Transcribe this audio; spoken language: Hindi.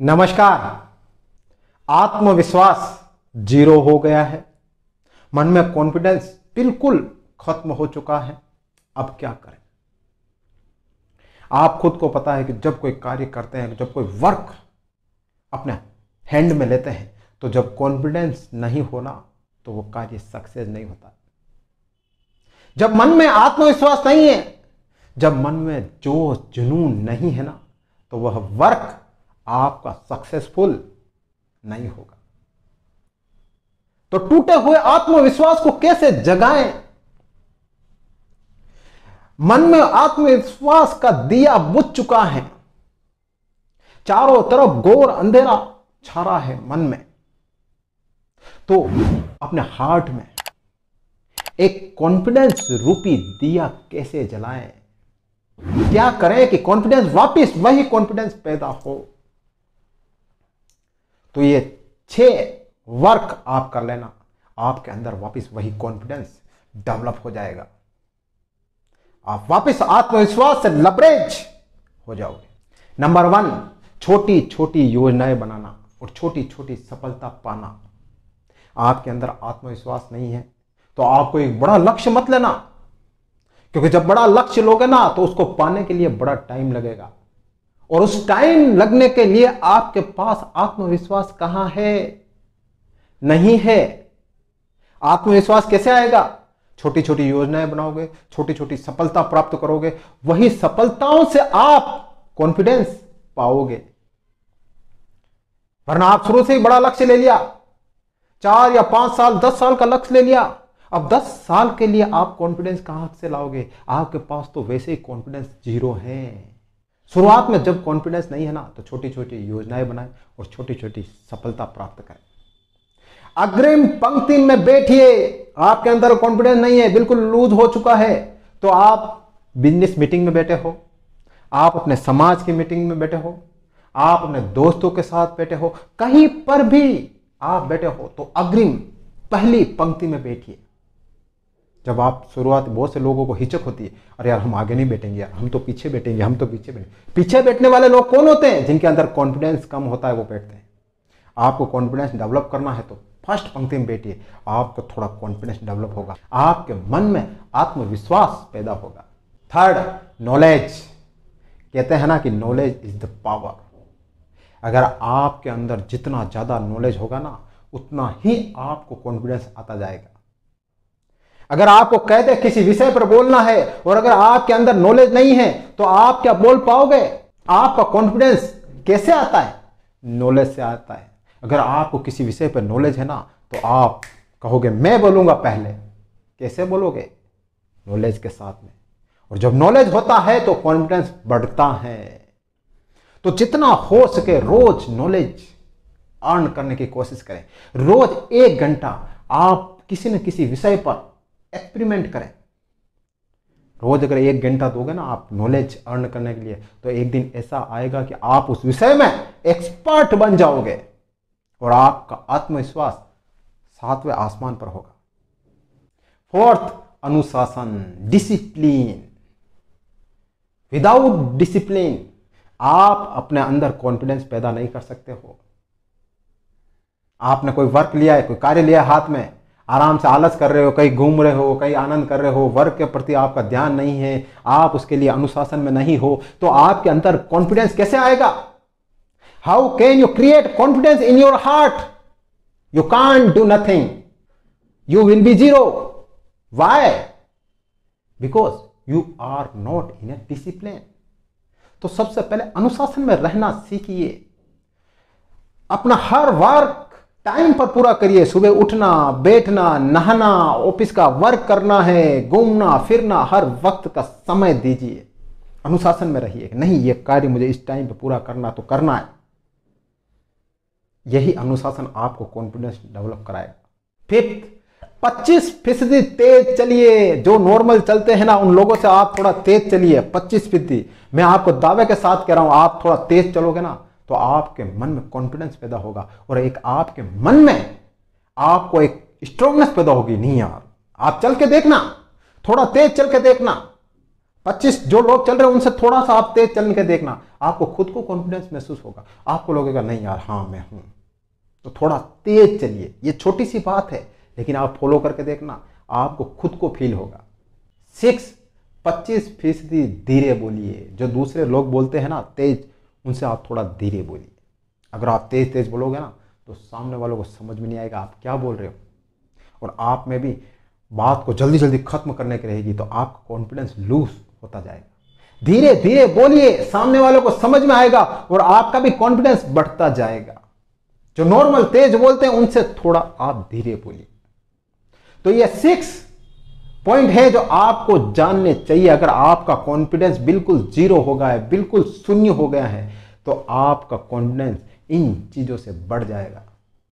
नमस्कार आत्मविश्वास जीरो हो गया है मन में कॉन्फिडेंस बिल्कुल खत्म हो चुका है अब क्या करें आप खुद को पता है कि जब कोई कार्य करते हैं जब कोई वर्क अपने हैंड में लेते हैं तो जब कॉन्फिडेंस नहीं होना तो वो कार्य सक्सेस नहीं होता जब मन में आत्मविश्वास नहीं है जब मन में जोश जुनून नहीं है ना तो वह वर्क आपका सक्सेसफुल नहीं होगा तो टूटे हुए आत्मविश्वास को कैसे जगाएं मन में आत्मविश्वास का दिया बुझ चुका है चारों तरफ गोर अंधेरा छा रहा है मन में तो अपने हार्ट में एक कॉन्फिडेंस रूपी दिया कैसे जलाएं क्या करें कि कॉन्फिडेंस वापस वही कॉन्फिडेंस पैदा हो तो ये छह वर्क आप कर लेना आपके अंदर वापस वही कॉन्फिडेंस डेवलप हो जाएगा आप वापस आत्मविश्वास से लबरेज हो जाओगे नंबर वन छोटी छोटी योजनाएं बनाना और छोटी छोटी सफलता पाना आपके अंदर आत्मविश्वास नहीं है तो आपको एक बड़ा लक्ष्य मत लेना क्योंकि जब बड़ा लक्ष्य लोगे ना तो उसको पाने के लिए बड़ा टाइम लगेगा और उस टाइम लगने के लिए आपके पास आत्मविश्वास कहां है नहीं है आत्मविश्वास कैसे आएगा छोटी छोटी योजनाएं बनाओगे छोटी छोटी सफलता प्राप्त करोगे वही सफलताओं से आप कॉन्फिडेंस पाओगे वरना आप शुरू से ही बड़ा लक्ष्य ले लिया चार या पांच साल दस साल का लक्ष्य ले लिया अब दस साल के लिए आप कॉन्फिडेंस कहां से लाओगे आपके पास तो वैसे ही कॉन्फिडेंस जीरो है शुरुआत में जब कॉन्फिडेंस नहीं है ना तो छोटी छोटी योजनाएं बनाएं और छोटी छोटी सफलता प्राप्त करें अग्रिम पंक्ति में बैठिए आपके अंदर कॉन्फिडेंस नहीं है बिल्कुल लूज हो चुका है तो आप बिजनेस मीटिंग में बैठे हो आप अपने समाज की मीटिंग में बैठे हो आप अपने दोस्तों के साथ बैठे हो कहीं पर भी आप बैठे हो तो अग्रिम पहली पंक्ति में बैठिए जब आप शुरुआत बहुत से लोगों को हिचक होती है अरे यार हम आगे नहीं बैठेंगे यार हम तो पीछे बैठेंगे हम तो पीछे बैठेंगे पीछे बैठने वाले लोग कौन होते हैं जिनके अंदर कॉन्फिडेंस कम होता है वो बैठते हैं आपको कॉन्फिडेंस डेवलप करना है तो फर्स्ट पंक्ति में बैठिए आपको थोड़ा कॉन्फिडेंस डेवलप होगा आपके मन में आत्मविश्वास पैदा होगा थर्ड नॉलेज कहते हैं ना कि नॉलेज इज द पावर अगर आपके अंदर जितना ज़्यादा नॉलेज होगा ना उतना ही आपको कॉन्फिडेंस आता जाएगा अगर आपको कहते किसी विषय पर बोलना है और अगर आपके अंदर नॉलेज नहीं है तो आप क्या बोल पाओगे आपका कॉन्फिडेंस कैसे आता है नॉलेज से आता है अगर आपको किसी विषय पर नॉलेज है ना तो आप कहोगे मैं बोलूंगा पहले कैसे बोलोगे नॉलेज के साथ में और जब नॉलेज होता है तो कॉन्फिडेंस बढ़ता है तो जितना हो सके रोज नॉलेज अर्न करने की कोशिश करें रोज एक घंटा आप किसी न किसी विषय पर एक्सपेरिमेंट करें रोज अगर एक घंटा दोगे ना आप नॉलेज अर्न करने के लिए तो एक दिन ऐसा आएगा कि आप उस विषय में एक्सपर्ट बन जाओगे और आपका आत्मविश्वास सातवें आसमान पर होगा फोर्थ अनुशासन डिसिप्लिन विदाउट डिसिप्लिन आप अपने अंदर कॉन्फिडेंस पैदा नहीं कर सकते हो आपने कोई वर्क लिया है कोई कार्य लिया हाथ में आराम से आलस कर रहे हो कहीं घूम रहे हो कहीं आनंद कर रहे हो वर्क के प्रति आपका ध्यान नहीं है आप उसके लिए अनुशासन में नहीं हो तो आपके अंदर कॉन्फिडेंस कैसे आएगा how can you create confidence in your heart you can do nothing you will be zero why because you are not in a discipline तो सबसे पहले अनुशासन में रहना सीखिए अपना हर वर्क टाइम पर पूरा करिए सुबह उठना बैठना नहाना ऑफिस का वर्क करना है घूमना फिरना हर वक्त का समय दीजिए अनुशासन में रहिए नहीं ये कार्य मुझे इस टाइम पर पूरा करना तो करना है यही अनुशासन आपको कॉन्फिडेंस डेवलप कराएगा फिफ्थ पच्चीस फीसदी तेज चलिए जो नॉर्मल चलते हैं ना उन लोगों से आप थोड़ा तेज चलिए पच्चीस फीसदी मैं आपको दावे के साथ कह रहा हूं आप थोड़ा तेज चलोगे ना तो आपके मन में कॉन्फिडेंस पैदा होगा और एक आपके मन में आपको एक स्ट्रोंगनेस पैदा होगी नहीं यार आप चल के देखना थोड़ा तेज चल के देखना 25 जो लोग चल रहे हैं उनसे थोड़ा सा आप तेज चल के देखना आपको खुद को कॉन्फिडेंस महसूस होगा आपको लगेगा नहीं यार हाँ मैं हूं तो थोड़ा तेज चलिए ये छोटी सी बात है लेकिन आप फॉलो करके देखना आपको खुद को फील होगा सिक्स पच्चीस फीसदी धीरे बोलिए जो दूसरे लोग बोलते हैं ना तेज उनसे आप थोड़ा धीरे बोलिए अगर आप तेज़ तेज़ बोलोगे ना तो सामने वालों को समझ में नहीं आएगा आप क्या बोल रहे हो और आप में भी बात को जल्दी जल्दी खत्म करने की रहेगी तो आपका कॉन्फिडेंस लूज होता जाएगा धीरे धीरे बोलिए सामने वालों को समझ में आएगा और आपका भी कॉन्फिडेंस बढ़ता जाएगा जो नॉर्मल तेज बोलते हैं उनसे थोड़ा आप धीरे बोलिए तो ये सिक्स पॉइंट है जो आपको जानने चाहिए अगर आपका कॉन्फिडेंस बिल्कुल जीरो हो गया है बिल्कुल शून्य हो गया है तो आपका कॉन्फिडेंस इन चीज़ों से बढ़ जाएगा